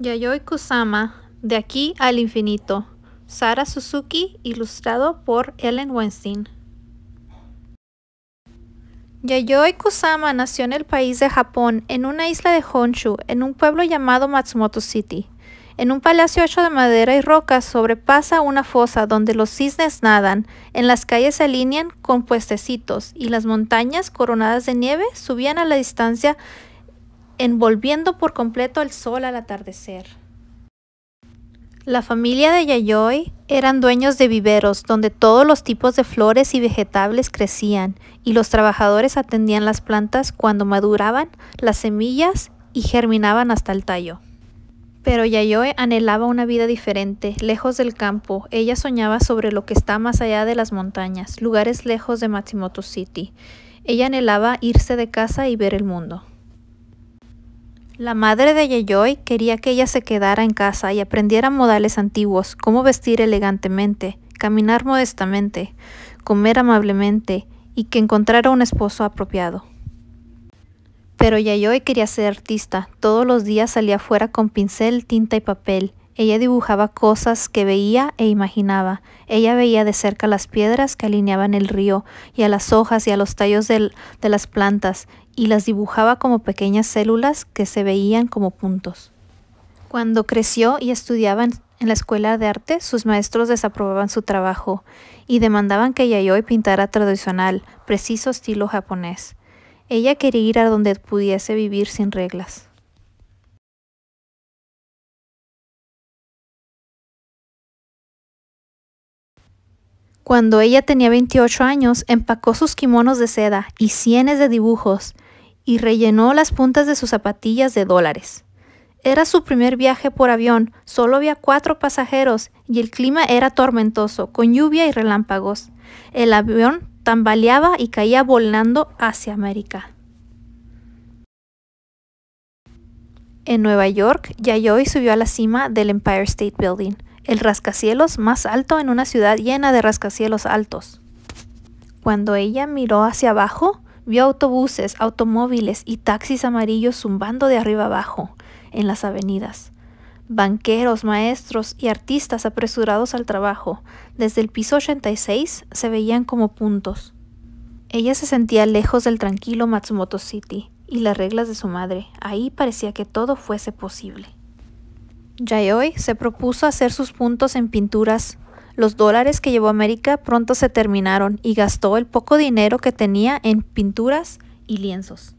Yayoi Kusama, De aquí al infinito. Sara Suzuki, ilustrado por Ellen Weinstein. Yayoi Kusama nació en el país de Japón, en una isla de Honshu, en un pueblo llamado Matsumoto City. En un palacio hecho de madera y rocas sobrepasa una fosa donde los cisnes nadan, en las calles se alinean con puestecitos y las montañas coronadas de nieve subían a la distancia envolviendo por completo el sol al atardecer. La familia de Yayoi eran dueños de viveros donde todos los tipos de flores y vegetables crecían y los trabajadores atendían las plantas cuando maduraban las semillas y germinaban hasta el tallo. Pero Yayoi anhelaba una vida diferente, lejos del campo. Ella soñaba sobre lo que está más allá de las montañas, lugares lejos de Matsumoto City. Ella anhelaba irse de casa y ver el mundo. La madre de Yayoi quería que ella se quedara en casa y aprendiera modales antiguos, cómo vestir elegantemente, caminar modestamente, comer amablemente y que encontrara un esposo apropiado. Pero Yayoi quería ser artista. Todos los días salía afuera con pincel, tinta y papel ella dibujaba cosas que veía e imaginaba. Ella veía de cerca las piedras que alineaban el río, y a las hojas y a los tallos de las plantas, y las dibujaba como pequeñas células que se veían como puntos. Cuando creció y estudiaba en, en la escuela de arte, sus maestros desaprobaban su trabajo y demandaban que Yayoi pintara tradicional, preciso estilo japonés. Ella quería ir a donde pudiese vivir sin reglas. Cuando ella tenía 28 años, empacó sus kimonos de seda y sienes de dibujos y rellenó las puntas de sus zapatillas de dólares. Era su primer viaje por avión, solo había cuatro pasajeros y el clima era tormentoso, con lluvia y relámpagos. El avión tambaleaba y caía volando hacia América. En Nueva York, Yayoi subió a la cima del Empire State Building, el rascacielos más alto en una ciudad llena de rascacielos altos. Cuando ella miró hacia abajo, vio autobuses, automóviles y taxis amarillos zumbando de arriba abajo en las avenidas. Banqueros, maestros y artistas apresurados al trabajo, desde el piso 86 se veían como puntos. Ella se sentía lejos del tranquilo Matsumoto City y las reglas de su madre. Ahí parecía que todo fuese posible. Yayoi se propuso hacer sus puntos en pinturas. Los dólares que llevó a América pronto se terminaron y gastó el poco dinero que tenía en pinturas y lienzos.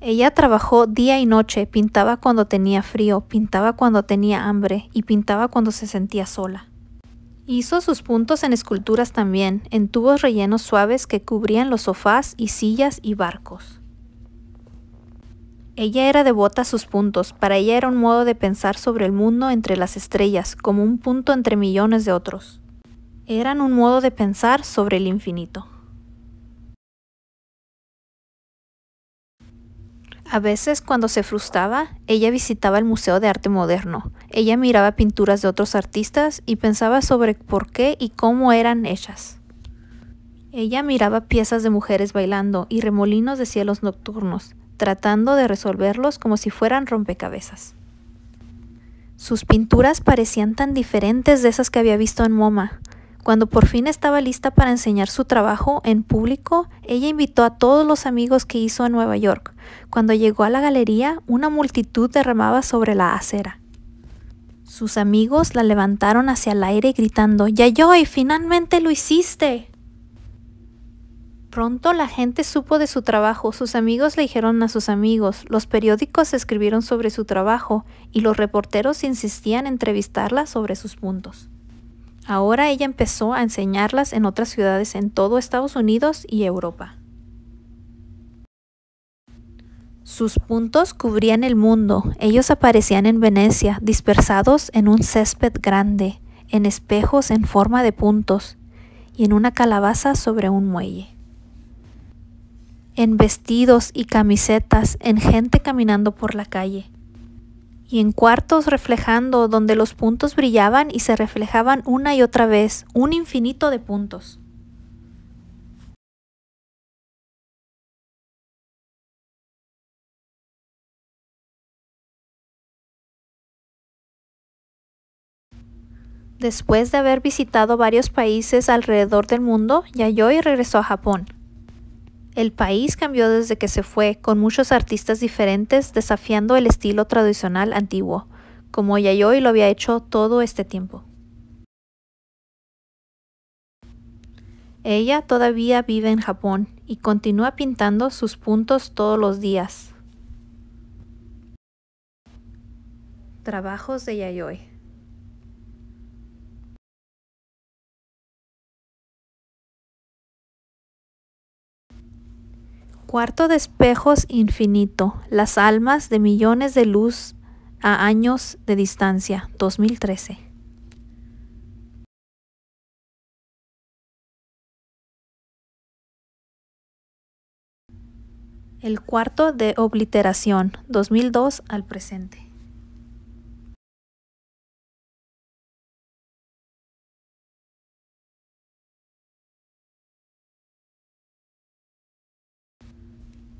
Ella trabajó día y noche, pintaba cuando tenía frío, pintaba cuando tenía hambre y pintaba cuando se sentía sola. Hizo sus puntos en esculturas también, en tubos rellenos suaves que cubrían los sofás y sillas y barcos. Ella era devota a sus puntos, para ella era un modo de pensar sobre el mundo entre las estrellas, como un punto entre millones de otros. Eran un modo de pensar sobre el infinito. A veces cuando se frustraba, ella visitaba el Museo de Arte Moderno. Ella miraba pinturas de otros artistas y pensaba sobre por qué y cómo eran hechas. Ella miraba piezas de mujeres bailando y remolinos de cielos nocturnos tratando de resolverlos como si fueran rompecabezas. Sus pinturas parecían tan diferentes de esas que había visto en MoMA. Cuando por fin estaba lista para enseñar su trabajo en público, ella invitó a todos los amigos que hizo en Nueva York. Cuando llegó a la galería, una multitud derramaba sobre la acera. Sus amigos la levantaron hacia el aire gritando, Yayoi, finalmente lo hiciste. Pronto la gente supo de su trabajo, sus amigos le dijeron a sus amigos, los periódicos escribieron sobre su trabajo y los reporteros insistían en entrevistarla sobre sus puntos. Ahora ella empezó a enseñarlas en otras ciudades en todo Estados Unidos y Europa. Sus puntos cubrían el mundo, ellos aparecían en Venecia, dispersados en un césped grande, en espejos en forma de puntos y en una calabaza sobre un muelle en vestidos y camisetas, en gente caminando por la calle, y en cuartos reflejando donde los puntos brillaban y se reflejaban una y otra vez, un infinito de puntos. Después de haber visitado varios países alrededor del mundo, Yayoi regresó a Japón. El país cambió desde que se fue, con muchos artistas diferentes desafiando el estilo tradicional antiguo, como Yayoi lo había hecho todo este tiempo. Ella todavía vive en Japón y continúa pintando sus puntos todos los días. Trabajos de Yayoi Cuarto de espejos infinito. Las almas de millones de luz a años de distancia. 2013. El cuarto de obliteración, 2002 al presente.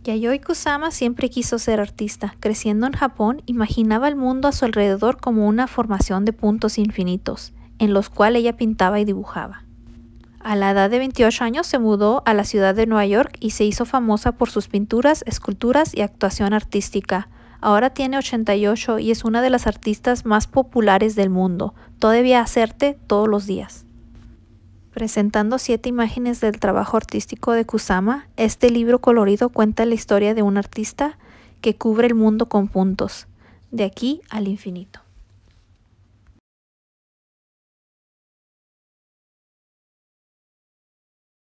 Yayoi Kusama siempre quiso ser artista. Creciendo en Japón, imaginaba el mundo a su alrededor como una formación de puntos infinitos, en los cuales ella pintaba y dibujaba. A la edad de 28 años se mudó a la ciudad de Nueva York y se hizo famosa por sus pinturas, esculturas y actuación artística. Ahora tiene 88 y es una de las artistas más populares del mundo. Todavía hacerte todos los días. Presentando siete imágenes del trabajo artístico de Kusama, este libro colorido cuenta la historia de un artista que cubre el mundo con puntos, de aquí al infinito.